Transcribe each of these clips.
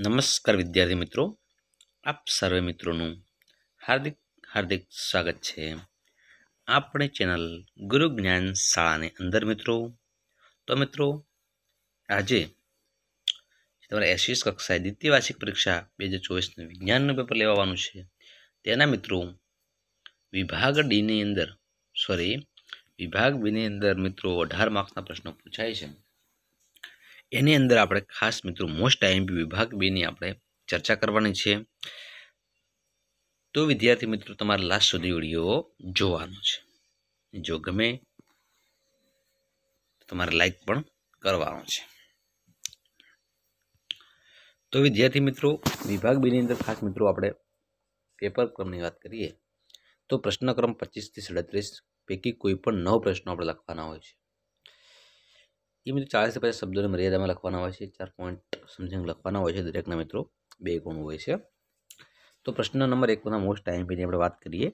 નમસ્કાર વિદ્યાર્થી મિત્રો આપ સર્વે મિત્રોનું હાર્દિક હાર્દિક સ્વાગત છે આપણે ચેનલ ગુરુ જ્ઞાન શાળાની અંદર મિત્રો તો મિત્રો આજે તમારે એસવીસ કક્ષાએ દ્વિતીય વાર્ષિક પરીક્ષા બે હજાર ચોવીસનું વિજ્ઞાનનું પેપર લેવાનું છે તેના મિત્રો વિભાગ ડીની અંદર સોરી વિભાગ બીની અંદર મિત્રો અઢાર માર્ક્સના પ્રશ્નો પૂછાય છે એની અંદર આપણે ખાસ મિત્રો મોસ્ટ આઈએમપી વિભાગ બેની આપણે ચર્ચા કરવાની છે તો વિદ્યાર્થી મિત્રો તમારે લાસ્ટ સુધી વિડીયો જોવાનો છે જો ગમે તમારે લાઈક પણ કરવાનો છે તો વિદ્યાર્થી મિત્રો વિભાગ બેની અંદર ખાસ મિત્રો આપણે પેપર ક્રમની વાત કરીએ તો પ્રશ્નક્રમ પચીસથી સાડત્રીસ પૈકી કોઈ પણ નવ પ્રશ્નો આપણે લખવાના હોય છે એ મિત્રો ચાલીસથી પચાસ શબ્દોની મર્યાદામાં લખવાના હોય છે ચાર પોઈન્ટ સમથિંગ લખવાના હોય છે દરેકના મિત્રો બે ગુણ હોય છે તો પ્રશ્ન નંબર એકના મોસ્ટ ટાઈમ પીની આપણે વાત કરીએ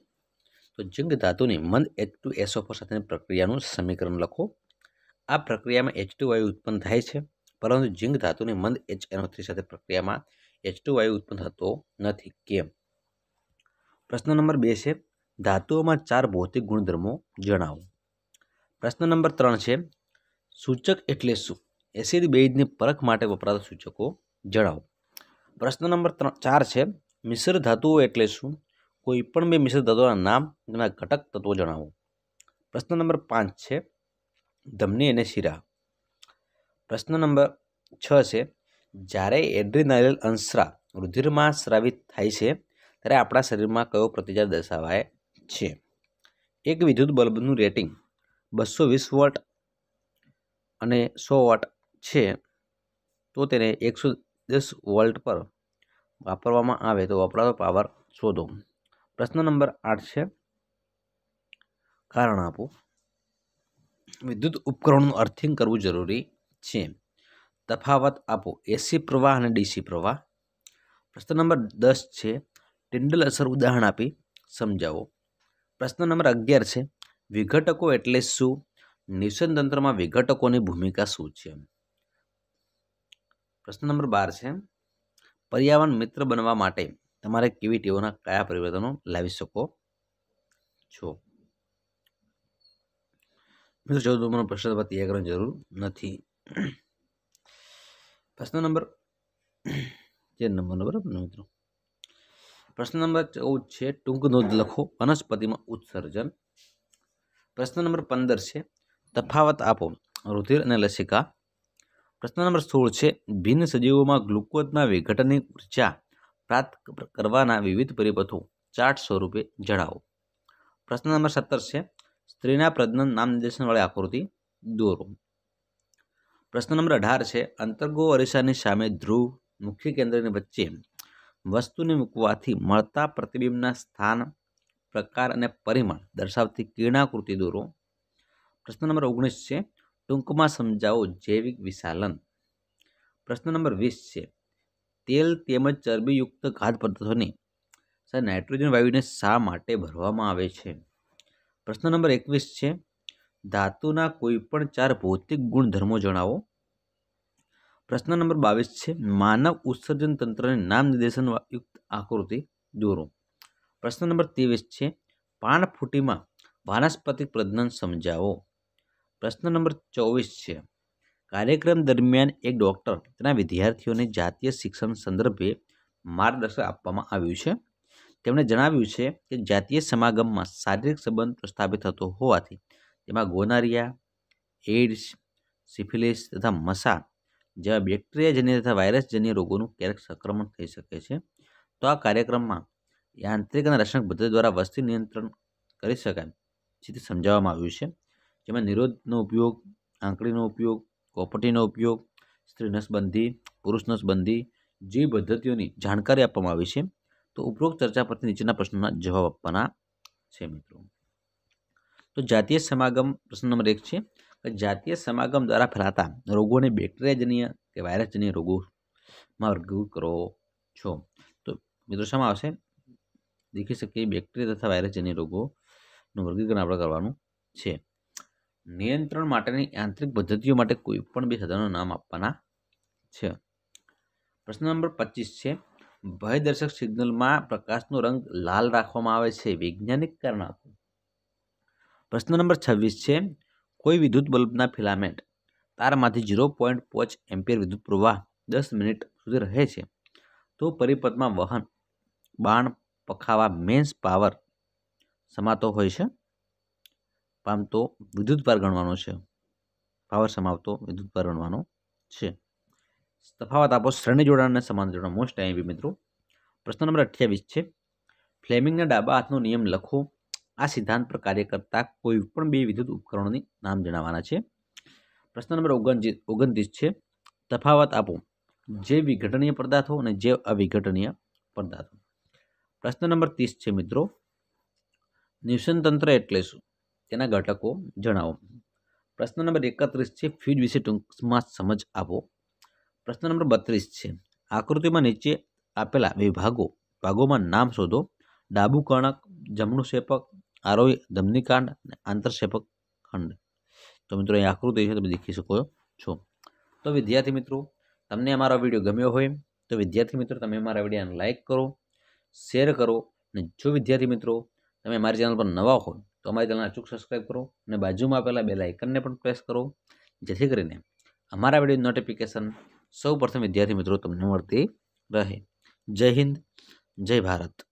તો જંગ ધાતુની મંદ એચ ટુ એસઓફર સાથેની પ્રક્રિયાનું સમીકરણ લખો આ પ્રક્રિયામાં એચ ટુ વાયુ ઉત્પન્ન થાય છે પરંતુ જિંક ધાતુની મંદ એચ એનો થ્રી સાથે પ્રક્રિયામાં એચ ટુ વાયુ ઉત્પન્ન થતો નથી કેમ પ્રશ્ન નંબર બે છે ધાતુઓમાં ચાર ભૌતિક ગુણધર્મો જણાવો પ્રશ્ન નંબર ત્રણ છે સૂચક એટલે શું એસિડ બેઇડની પરખ માટે વપરાતા સૂચકો જણાવો પ્રશ્ન નંબર ત્રણ ચાર છે મિશ્ર ધાતુઓ એટલે શું કોઈ પણ બે મિશ્ર ધાતુઓના નામ તેના ઘટક તત્વો જણાવો પ્રશ્ન નંબર પાંચ છે ધમની અને શિરા પ્રશ્ન નંબર છ છે જ્યારે એડ્રીનાલિયલ અંશરા રુધિરમાં સ્રાવિત થાય છે ત્યારે આપણા શરીરમાં કયો પ્રતિચાર દર્શાવાય છે એક વિદ્યુત બલ્બનું રેટિંગ બસો વીસ વોટ અને સો વોટ છે તો તેને એકસો દસ વોલ્ટ પર વાપરવામાં આવે તો વપરાતો પાવર શોધો પ્રશ્ન નંબર આઠ છે કારણ આપો વિદ્યુત ઉપકરણનું અર્થિંગ કરવું જરૂરી છે તફાવત આપો એસી પ્રવાહ અને ડીસી પ્રવાહ પ્રશ્ન નંબર દસ છે ટિન્ડલ અસર ઉદાહરણ આપી સમજાવો પ્રશ્ન નંબર અગિયાર છે વિઘટકો એટલે શું નિષેધન તંત્રમાં વિઘટકોની ભૂમિકા શું છે પ્રશ્ન નંબર બાર છે પર્યાવરણ મિત્ર બનવા માટે તમારે કેવી ટેવોના કયા પરિવર્તનો લાવી શકો છો મિત્રો ચૌદ નંબરનો પ્રશ્ન તૈયાર કરવાની જરૂર નથી પ્રશ્ન નંબર જે નંબર બરાબર મિત્રો પ્રશ્ન નંબર ચૌદ છે ટૂંક નોંધ લખો વનસ્પતિમાં ઉત્સર્જન પ્રશ્ન નંબર પંદર છે તફાવત આપો રુધિર અને લસિકા પ્રશ્ન નંબર સોળ છે ભિન્ન સજીવોમાં ગ્લુકોઝના વિઘટનની ઉર્જા પ્રાપ્ત કરવાના વિવિધ પરિપથો ચાર્ટ સ્વરૂપે જણાવો પ્રશ્ન નંબર સત્તર છે સ્ત્રીના પ્રજનન નામ નિર્દેશનવાળી આકૃતિ દોરો પ્રશ્ન નંબર અઢાર છે અંતર્ગો અરીસાની સામે ધ્રુવ મુખ્ય કેન્દ્રની વચ્ચે વસ્તુને મૂકવાથી મળતા પ્રતિબિંબના સ્થાન પ્રકાર અને પરિમાણ દર્શાવતી કિરણાકૃતિ દોરો પ્રશ્ન નંબર ઓગણીસ છે ટૂંકમાં સમજાવો જૈવિક વિશાલન પ્રશ્ન નંબર વીસ છે તેલ તેમજ ચરબીયુક્ત ખાદ્ય પદાર્થોને સર નાઇટ્રોજન વાયુને શા માટે ભરવામાં આવે છે પ્રશ્ન નંબર એકવીસ છે ધાતુના કોઈપણ ચાર ભૌતિક ગુણધર્મો જણાવો પ્રશ્ન નંબર બાવીસ છે માનવ ઉત્સર્જન તંત્રની નામ નિર્દેશનયુક્ત આકૃતિ દોરો પ્રશ્ન નંબર ત્રેવીસ છે પાન ફૂટીમાં વાનસ્પતિક પ્રજનન સમજાવો પ્રશ્ન નંબર ચોવીસ છે કાર્યક્રમ દરમિયાન એક ડૉક્ટર તેના વિદ્યાર્થીઓને જાતીય શિક્ષણ સંદર્ભે માર્ગદર્શન આપવામાં આવ્યું છે તેમણે જણાવ્યું છે કે જાતીય સમાગમમાં શારીરિક સંબંધ પ્રસ્થાપિત થતો હોવાથી તેમાં ગોનારિયા એઇડ્સ સિફિલિસ તથા મસા જેવા બેક્ટેરિયાજન્ય તથા વાયરસજન્ય રોગોનું ક્યારેક સંક્રમણ થઈ શકે છે તો આ કાર્યક્રમમાં યાંત્રિક અને રસાયણિક પદ્ધતિ દ્વારા વસ્તી નિયંત્રણ કરી શકાય જેથી સમજાવવામાં આવ્યું છે જેમાં નિરોધનો ઉપયોગ આંકડીનો ઉપયોગ કોપટીનો ઉપયોગ સ્ત્રી નસબંધી પુરુષ નસબંધી જે પદ્ધતિઓની જાણકારી આપવામાં આવી છે તો ઉપરોક્ત ચર્ચા પરથી નીચેના પ્રશ્નોના જવાબ આપવાના છે મિત્રો તો જાતીય સમાગમ પ્રશ્ન નંબર એક છે કે જાતીય સમાગમ દ્વારા ફેલાતા રોગોને બેક્ટેરિયાજન્ય કે વાયરસજન્ય રોગોમાં વર્ગીકૃત કરો છો તો મિત્રો શામાં આવશે દેખી શકીએ બેક્ટેરિયા તથા વાયરસજન્ય રોગોનું વર્ગીકરણ આપણે કરવાનું છે નિયંત્રણ માટેની યાંત્રિક પદ્ધતિઓ માટે કોઈપણ બે સાધનો નામ આપવાના છે પ્રશ્ન નંબર પચીસ છે ભયદર્શક સિગ્નલમાં પ્રકાશનો રંગ લાલ રાખવામાં આવે છે વૈજ્ઞાનિક કારણ આપો પ્રશ્ન નંબર છવ્વીસ છે કોઈ વિદ્યુત બલ્બના ફિલામેન્ટ તારમાંથી ઝીરો પોઈન્ટ પાંચ એમ્પિયર વિદ્યુત પ્રવાહ દસ મિનિટ સુધી રહે છે તો પરિપથમાં વહન બાણ પખાવા મેન્સ પાવર સમાતો હોય છે પામતો વિદ્યુત વિદ્યુતભાર ગણવાનો છે પાવર સમાવતો વિદ્યુત વિદ્યુતભાર ગણવાનો છે તફાવત આપો શ્રેણી જોડાણ અને સમાંતર જોડાણ મોસ્ટ આઈએમપી મિત્રો પ્રશ્ન નંબર અઠ્યાવીસ છે ફ્લેમિંગના ડાબા હાથનો નિયમ લખો આ સિદ્ધાંત પર કાર્ય કરતા કોઈ પણ બે વિદ્યુત ઉપકરણોની નામ જણાવવાના છે પ્રશ્ન નંબર ઓગણજી ઓગણત્રીસ છે તફાવત આપો જે વિઘટનીય પદાર્થો અને જે અવિઘટનીય પદાર્થો પ્રશ્ન નંબર ત્રીસ છે મિત્રો નિવસન તંત્ર એટલે શું તેના ઘટકો જણાવો પ્રશ્ન નંબર એકત્રીસ છે ફ્યુજ વિશે ટૂંકમાં સમજ આપો પ્રશ્ન નંબર બત્રીસ છે આકૃતિમાં નીચે આપેલા વિભાગો ભાગોમાં નામ શોધો ડાબુ કણક જમણું શેપક આરોહી ધમનીકાંડ અને આંતરશેપક ખંડ તો મિત્રો એ આકૃતિ છે તમે દેખી શકો છો તો વિદ્યાર્થી મિત્રો તમને અમારો વિડીયો ગમ્યો હોય તો વિદ્યાર્થી મિત્રો તમે અમારા વિડીયોને લાઇક કરો શેર કરો અને જો વિદ્યાર્થી મિત્રો તમે અમારી ચેનલ પર નવા હોય તો અમારી ચેનલને અચૂક સબસ્ક્રાઈબ કરો અને બાજુમાં આપેલા બે લાઇકનને પણ પ્રેસ કરો જેથી કરીને અમારા વિડીયો નોટિફિકેશન સૌ વિદ્યાર્થી મિત્રો તમને મળતી રહે જય હિન્દ જય ભારત